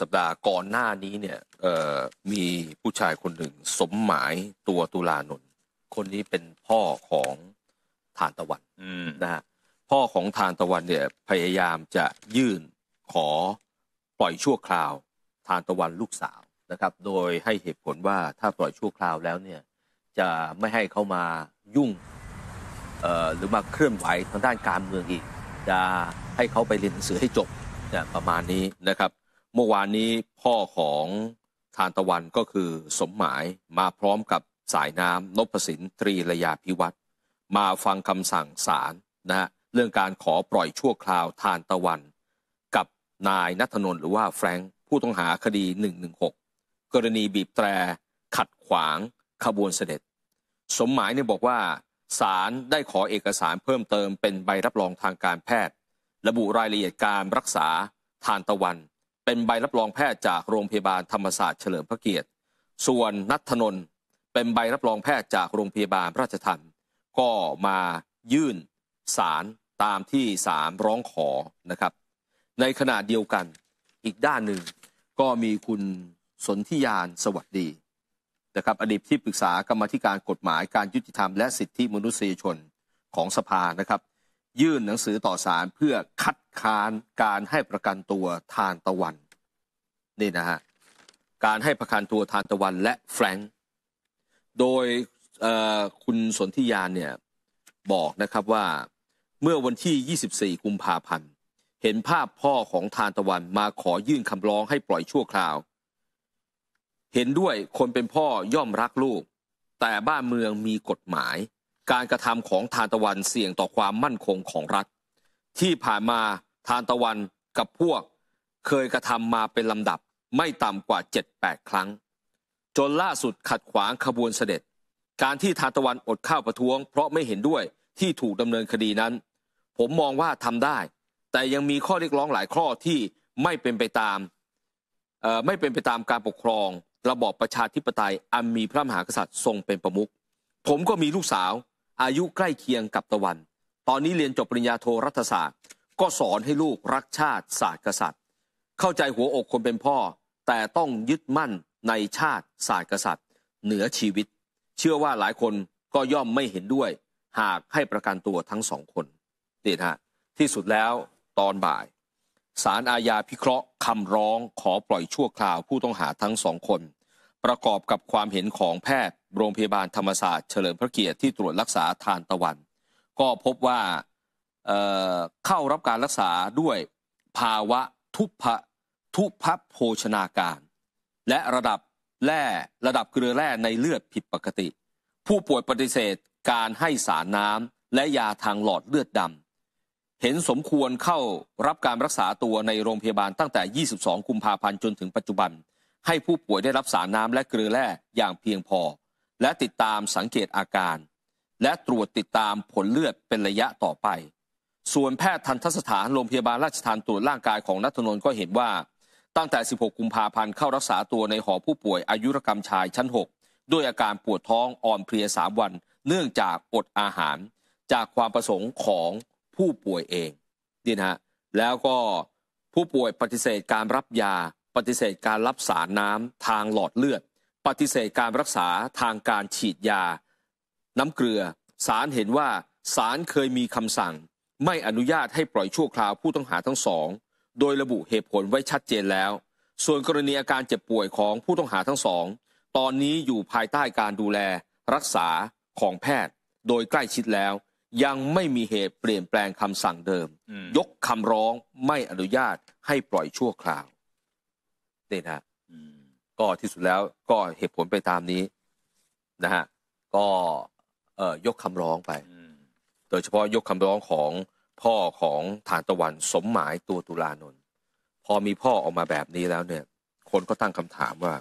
สัปดาห์ก่อนหน้านี้เนี่ยมีผู้ชายคนหนึ่งสมหมายตัวตุลานนคนนี้เป็นพ่อของทานตะวันนะฮะพ่อของทานตะวันเนี่ยพยายามจะยื่นขอปล่อยชั่วคราวทานตะวันลูกสาวนะครับ โดยให้เหตุผลว่าถ้าปล่อยชั่วคราวแล้วเนี่ยจะไม่ให้เขามายุ่งหรือมาเคลื่อนไหวทางด้านการเมืองอีกจะให้เขาไปเรียนหนังสือให้จบประมาณนี้นะครับเมื่อวานนี้พ่อของทานตะวันก็คือสมหมายมาพร้อมกับสายน้ำนพสินตรีระยาพิวัตรมาฟังคำสั่งศาลนะฮะเรื่องการขอปล่อยชั่วคราวทานตะวัน กับนายนัทนนหรือว่าแฟรงค์ผู้ต้องหาคดี116กรณีบีบแตรขัดขวางขบวนเสด็จ สมหมายเนี่ยบอกว่าศาลได้ขอเอกสารเพิ่มเติมเป็นใบรับรองทางการแพทย์ ระบุรายละเอียดการรักษาทานตะวันเป็นใบรับรองแพทย์จากโรงพยาบาลธรรมศาสตร์เฉลิมพระเกียรติ ส่วนนัทนนท์เป็นใบรับรองแพทย์จากโรงพยาบาลราชทันก็มายื่นสารตามที่สามร้องขอนะครับ ในขณะเดียวกันอีกด้านหนึ่งก็มีคุณสนธิยานสวัสดีนะครับอดีตที่ปรึกษากรรมธิการกฎหมายการยุติธรรมและสิทธิมนุษยชนของสภานะครับยื่นหนังสือต่อศาลเพื่อคัดค้านการให้ประกันตัวทานตะวันนี่นะฮะการให้ประกันตัวทานตะวันและแฟรงค์โดยคุณสนธิยานเนี่ยบอกนะครับว่าเมื่อวันที่ 24 กุมภาพันธ์เห็นภาพพ่อของทานตะวัน มาขอยื่นคำร้องให้ปล่อยชั่วคราว เห็นด้วยคนเป็นพ่อย่อมรักลูกแต่บ้านเมืองมีกฎหมายการกระทำของทานตะวันเสี่ยงต่อความมั่นคงของรัฐ ที่ผ่านมาทานตะวันกับพวกเคยกระทำมาเป็นลำดับไม่ต่ำกว่า 7-8 ครั้ง จนล่าสุดขัดขวางขบวนเสด็จ การที่ทานตะวันอดข้าวประท้วง เพราะไม่เห็นด้วยที่ถูกดำเนินคดีนั้น ผมมองว่าทำได้ แต่ยังมีข้อเรียกร้องหลายข้อที่ไม่เป็นไปตามไม่เป็นไปตามการปกครองระบอบประชาธิปไตยอันมีพระมหากษัตริย์ทรงเป็นประมุขผมก็มีลูกสาวอายุใกล้เคียงกับตะวัน ตอนนี้เรียนจบปริญญาโทรัฐศาสตร์ ก็สอนให้ลูกรักชาติศาสตร์กษัตริย์ เข้าใจหัวอกคนเป็นพ่อ แต่ต้องยึดมั่นในชาติศาสตร์กษัตริย์ เหนือชีวิต เชื่อว่าหลายคนก็ย่อมไม่เห็นด้วย หากให้ประกันตัวทั้งสองคนนี่ฮะที่สุดแล้วตอนบ่ายสารอาญาพิเคราะห์คำร้องขอปล่อยชั่วคราวผู้ต้องหาทั้งสองคนประกอบกับความเห็นของแพทย์โรงพยาบาลธรรมศาสตร์เฉลิมพระเกียรติที่ตรวจรักษาทานตะวัน ก็พบว่าเเข้ารับการรักษาด้วยภาวะทุพทุพโภชนาการ และระดับแร่ ระดับเกลือแร่ในเลือดผิดปกติ ผู้ป่วยปฏิเสธการให้สารน้ำและยาทางหลอดเลือดดำเห็นสมควรเข้ารับการรักษาตัวในโรงพยาบาลตั้งแต่ 22 กุมภาพันธ์จนถึงปัจจุบันให้ผู้ป่วยได้รับสารน้ำและเกลือแร่อย่างเพียงพอ และติดตามสังเกตอาการ และตรวจติดตามผลเลือดเป็นระยะต่อไป ส่วนแพทย์ทันทสถานโรงพยาบาลราชธานตรวจร่างกายของนัทนนท์ก็เห็นว่า ตั้งแต่ 16 กุมภาพันธ์เข้ารักษาตัวในหอผู้ป่วยอายุรกรรมชายชั้น 6 ด้วยอาการปวดท้องอ่อนเพลีย3วันเนื่องจากอดอาหาร จากความประสงค์ของผู้ป่วยเองนี่นะแล้วก็ผู้ป่วยปฏิเสธการรับยาปฏิเสธการรับสารน้ำทางหลอดเลือด ปฏิเสธการรักษาทางการฉีดยา น้ำเกลือ สารเห็นว่าสารเคยมีคำสั่ง ไม่อนุญาตให้ปล่อยชั่วคราวผู้ต้องหาทั้งสอง โดยระบุเหตุผลไว้ชัดเจนแล้ว ส่วนกรณีอาการเจ็บป่วยของผู้ต้องหาทั้งสอง ตอนนี้อยู่ภายใต้การดูแลรักษาของแพทย์ โดยใกล้ชิดแล้ว ยังไม่มีเหตุเปลี่ยนแปลงคำสั่งเดิม ยกคำร้องไม่อนุญาตให้ปล่อยชั่วคราวนี่นะก็ที่สุดแล้วก็เหตุผลไปตามนี้ นะฮะ ก็เอ่อยกคำร้องไปโดยเฉพาะยกคำร้องของพ่อของฐานตะวันสมหมายตัวตุลานนท์พอมีพ่อออกมาแบบนี้แล้ว เนี่ย คนก็ตั้งคำถามว่า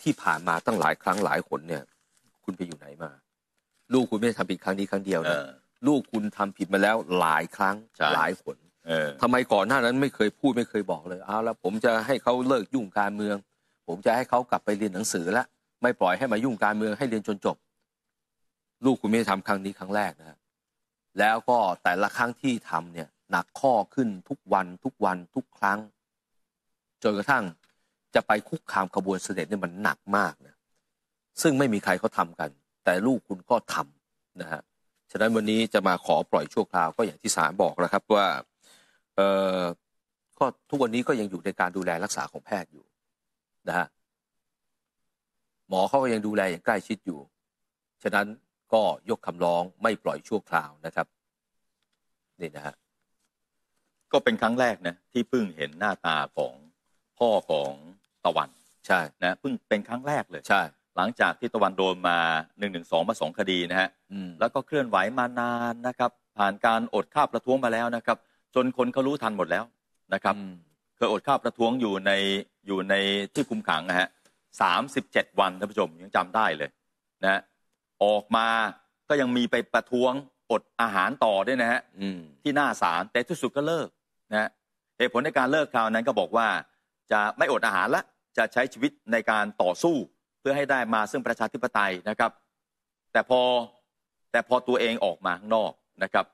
ที่ผ่านมาตั้งหลายครั้งหลายคนเนี่ย คุณไปอยู่ไหนมา ลูกคุณไม่ได้ทำผิดครั้งนี้ครั้งเดียวนะ ลูกคุณทำผิดมาแล้วหลายครั้งหลายคนทำไมก่อนหน้านั้นไม่เคยพูดไม่เคยบอกเลยเอาแล้วผมจะให้เขาเลิกยุ่งการเมือง ผมจะให้เขากลับไปเรียนหนังสือละไม่ปล่อยให้มายุ่งการเมืองให้เรียนจนจบ ลูกคุณไม่ทำครั้งนี้ครั้งแรกนะแล้วก็แต่ละครั้งที่ทำเนี่ยหนักข้อขึ้น ทุกวัน ทุกวัน ทุกครั้ง จนกระทั่งจะไปคุกคามขบวนเสด็จเนี่ยมันหนักมากนะซึ่งไม่มีใครเขาทากัน แต่ลูกคุณก็ทำนะฮะฉะนั้นวันนี้จะมาขอปล่อยชั่วคราวก็อย่างที่ศาลบอกแล้วครับว่าเอ่อก็ทุกวันนี้ก็ยังอยู่ในการดูแลรักษาของแพทย์อยู่นะฮะ หมอเขาก็ยังดูแลอย่างใกล้ชิดอยู่ ฉะนั้นก็ยกคำร้องไม่ปล่อยชั่วคราวนะครับนี่นะฮะ ก็เป็นครั้งแรกนะ ที่เพิ่งเห็นหน้าตาของพ่อของตะวัน ใช่นะเพิ่งเป็นครั้งแรกเลย ใช่ หลังจากที่ตะวันโดนมาหนึ่งหนึ่งสองมาสองคดีนะฮะแล้วก็เคลื่อนไหวมานานนะครับ ผ่านการอดข้าประท้วงมาแล้วนะครับจนคนเขารู้ทันหมดแล้วนะครับ เคยอดข้าวประท้วงอยู่ในอยู่ในที่คุมขังนะฮะสามสิบเจ็ดวันท่านผู้ชมยังจำได้เลยนะออกมาก็ยังมีไปประท้วงอดอาหารต่อด้วยนะฮะที่ หน้าศาลแต่ที่สุดก็เลิกนะเหตุผลในการเลิกคราวนั้นก็บอกว่าจะไม่อดอาหารละ จะใช้ชีวิตในการต่อสู้ เพื่อให้ได้มาซึ่งประชาธิปไตยนะครับ แต่พอแต่พอตัวเองออกมาข้างนอกนะครับ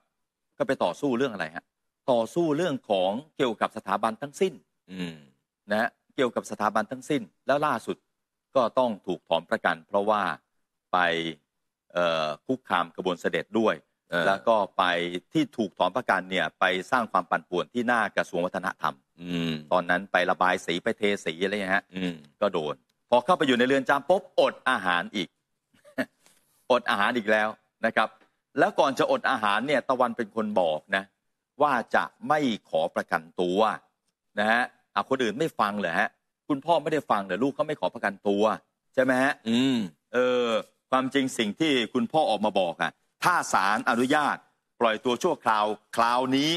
ก็ไปต่อสู้เรื่องอะไรฮะต่อสู้เรื่องของเกี่ยวกับสถาบันทั้งสิ้นนะเกี่ยวกับสถาบันทั้งสิ้น แล้วล่าสุดก็ต้องถูกถอนประกัน เพราะว่าไปคุกคามกระบวนเสด็จด้วยแล้วก็ไปที่ถูกถอนประกันเนี่ยไปสร้างความปั่นป่วนที่หน้ากระทรวงวัฒนธรรมตอนนั้นไประบายสีไปเทสีอะไรเงี้ยฮะก็โดนพอเข้าไปอยู่ในเรือนจำปุ๊บอดอาหารอีก อดอาหารอีกแล้วนะครับ แล้วก่อนจะอดอาหารเนี่ยตะวันเป็นคนบอกนะว่าจะไม่ขอประกันตัว นะฮะอาคนอื่นไม่ฟังเหรอฮะคุณพ่อไม่ได้ฟังเหรอลูกเขาไม่ขอประกันตัว ใช่ไหมฮะอืมเออความจริงสิ่งที่คุณพ่อออกมาบอกอะถ้าศาลอนุญาตปล่อยตัวชั่วคราวคราวนี้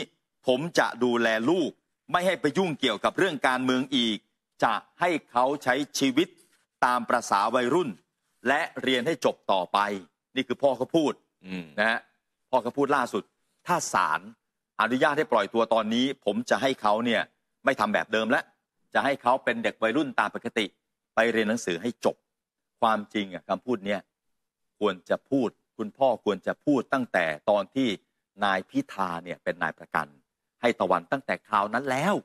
ผมจะดูแลลูก ไม่ให้ไปยุ่งเกี่ยวกับเรื่องการเมืองอีก จะให้เขาใช้ชีวิตตามประษาวัยรุ่น และเรียนให้จบต่อไป นี่คือพ่อเขาพูดนะฮะพ่อเขาพูดล่าสุด ถ้าศาลอนุญาตให้ปล่อยตัวตอนนี้ ผมจะให้เขาเนี่ยไม่ทำแบบเดิมแล้วจะให้เขาเป็นเด็กวัยรุ่นตามปกติ ไปเรียนหนังสือให้จบความจริงอะคำพูดเนี่ยควรจะพูด คุณพ่อควรจะพูดตั้งแต่ตอนที่นายพิธาเนี่ยเป็นนายประกัน ให้ตะวันตั้งแต่คราวนั้นแล้ว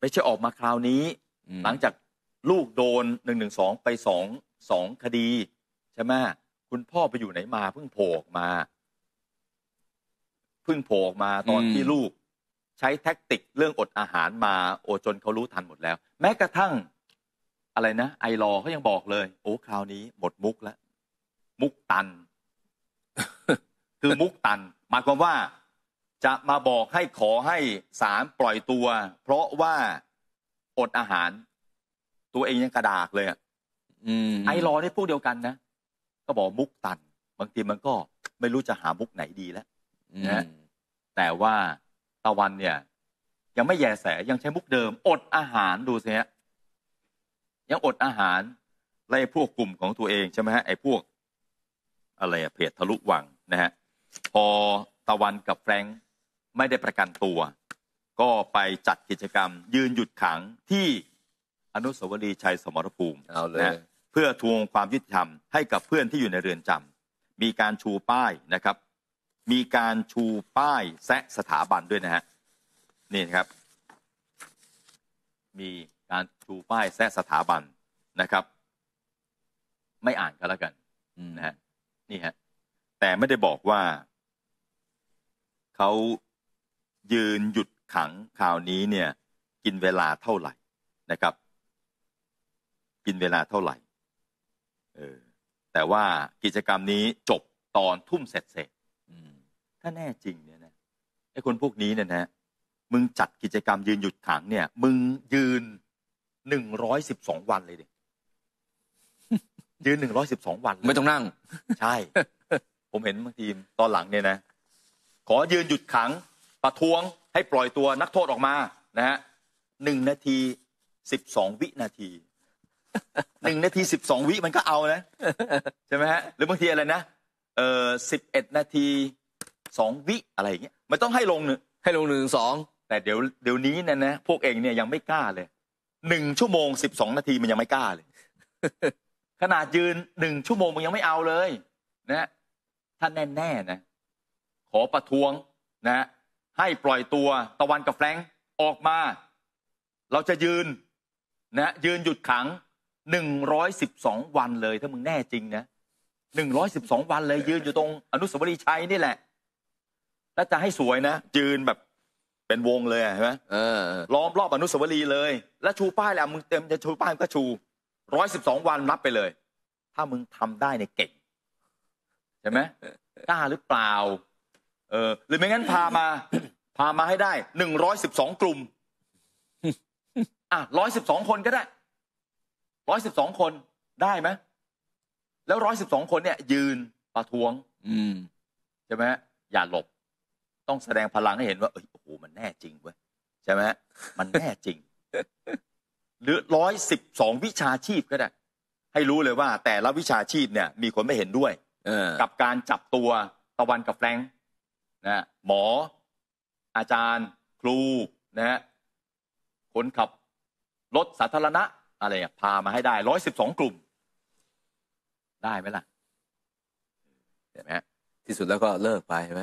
ไม่ใช่ออกมาคราวนี้ หลังจากลูกโดนหนึ่งหนึ่งสองไปสองสองคดี ใช่ไหมคุณพ่อไปอยู่ไหนมาเพิ่งโผล่มาพึ่งโผล่มาตอนที่ลูก ใช้แท็กติกเรื่องอดอาหารมา โอจนเขารู้ทันหมดแล้ว แม้กระทั่ง อะไรนะไอรอเขายังบอกเลย โอ้คราวนี้ หมดมุกแล้วมุกตัน คือมุกตัน หมายความว่าจะมาบอกให้ขอให้สารปล่อยตัว เพราะว่าอดอาหาร ตัวเองยังกระดากเลยอ่ะไอรอได้พวกเดียวกันนะก็บอกมุกตัน บางทีมันก็ ไม่รู้ จะหามุกไหนดีแล้วนะแต่ว่าตะวันเนี่ยยังไม่แยแสยังใช้มุกเดิม อดอาหารดูสิฮะยังอดอาหารไล่พวกกลุ่มของตัวเองใช่ไหมฮะไอ้พวก อะไรเพจทะลุวังนะฮะพอตะวันกับแฟรงค์ไม่ได้ประกันตัว ก็ไปจัดกิจกรรม ยืนหยุดขังที่อนุสาวรีย์ชัยสมรภูมิเอาเลยนะเพื่อทวงความยุติธรรมให้กับเพื่อนที่อยู่ในเรือนจำ มีการชูป้ายนะครับมีการชูป้ายแซะสถาบันด้วย นะฮะนี่นะครับ มีการชูป้ายแซะสถาบันนะครับ ไม่อ่านก็แล้วกันนะฮะนี่ฮะแต่ไม่ได้บอกว่าเขายืนหยุดขังคราวนี้เนี่ย กินเวลาเท่าไหร่นะครับ กินเวลาเท่าไหร่เออแต่ว่ากิจกรรมนี้จบตอนทุ่มเสร็จเสร็จถ้าแน่จริงเนี่ยนะไอ้คนพวกนี้เนี่ยนะ มึงจัดกิจกรรมยืนหยุดขัง เนี่ย มึงยืนหนึ่งร้อยสิบสองวันเลยดิยืนหนึ่งร้อยสิบสองวัน ไม่ต้องนั่ง ใช่ ผมเห็นบางทีมตอนหลังเนี่ยนะ ขอยืนหยุดขัง ประท้วงให้ปล่อยตัวนักโทษออกมานะฮะหนึ่งนาทีสิบสองวินาทีหนึ่งนาทีสิบสองวิมันก็เอานะ ใช่ไหมฮะหรือบางทีอะไรนะเออสิบเอ็ดนาทีสองวิอะไรอย่างเงี้ยมันต้องให้ลงหนึ่งให้ลงหนึ่งสองแต่เดี๋ยวเดี๋ยวนี้นะนะ พวกเองเนี่ยยังไม่กล้าเลยหนึ่งชั่วโมงสิบสองนาทีมันยังไม่กล้าเลย ขนาดยืนหนึ่งชั่วโมงมันยังไม่เอาเลยนะถ้าแน่แน่นะขอประท้วงนะให้ปล่อยตัวตะวันกับแฟรงออกมา เราจะยืนนะยืนหยุดขังหนึ่งร้อยสิบสองวันเลยถ้ามึงแน่จริงนะหนึ่งร้อยสิบสองวันเลย ยืนอยู่ตรงอนุสาวรีย์ชัยนี่แหละแล้วจะให้สวยนะ ยืนแบบเป็นวงเลยใช่ไหมล้อมรอบอนุสาวรีย์เลย แล้วชูป้ายแหละมึงเต็มจะชูป้ายก็ชูร้อยสิบสองวันรับไปเลย ถ้ามึงทำได้เนี่ยเก่งใช่ไหมกล้าหรือเปล่า เออ หรือไม่งั้นพามา พามาให้ได้หนึ่งร้อยสิบสองกลุ่ม อ่ะร้อยสิบสองคนก็ได้ร้อยสิบสองคนได้ไหมแล้วร้อยสิบสองคนเนี่ย ยืนประท้วง อืมใช่ไหมอย่าหลบต้องแสดงพลังให้เห็นว่าเอโอ้โหมันแน่จริงเว้ยใช่ไหมมันแน่จริงหรือร้อยสิบสองวิชาชีพก็ได้ ให้รู้เลยว่า แต่ละวิชาชีพเนี่ย มีคนไม่เห็นด้วยกับการจับตัวตะวันกับแฟรงนะ หมออาจารย์ ครูนะฮะคนขับรถสาธารณะ อะไร่พามาให้ได้ร้อยสิบสองกลุ่ม ได้ไหมล่ะเห็นไหมที่สุดแล้วก็เลิกไปใช่ไหม